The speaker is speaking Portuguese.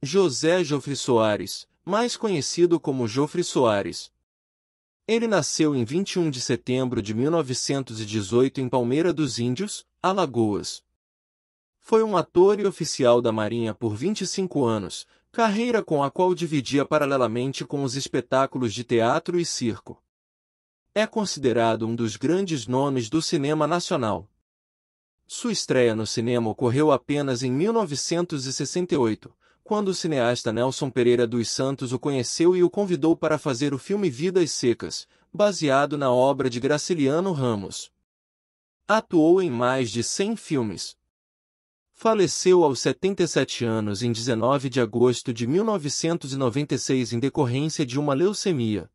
José Joffre Soares, mais conhecido como Joffre Soares. Ele nasceu em 21 de setembro de 1918 em Palmeira dos Índios, Alagoas. Foi um ator e oficial da Marinha por 25 anos, carreira com a qual dividia paralelamente com os espetáculos de teatro e circo. É considerado um dos grandes nomes do cinema nacional. Sua estreia no cinema ocorreu apenas em 1968, quando o cineasta Nelson Pereira dos Santos o conheceu e o convidou para fazer o filme Vidas Secas, baseado na obra de Graciliano Ramos. Atuou em mais de 100 filmes. Faleceu aos 77 anos em 19 de agosto de 1996 em decorrência de uma leucemia.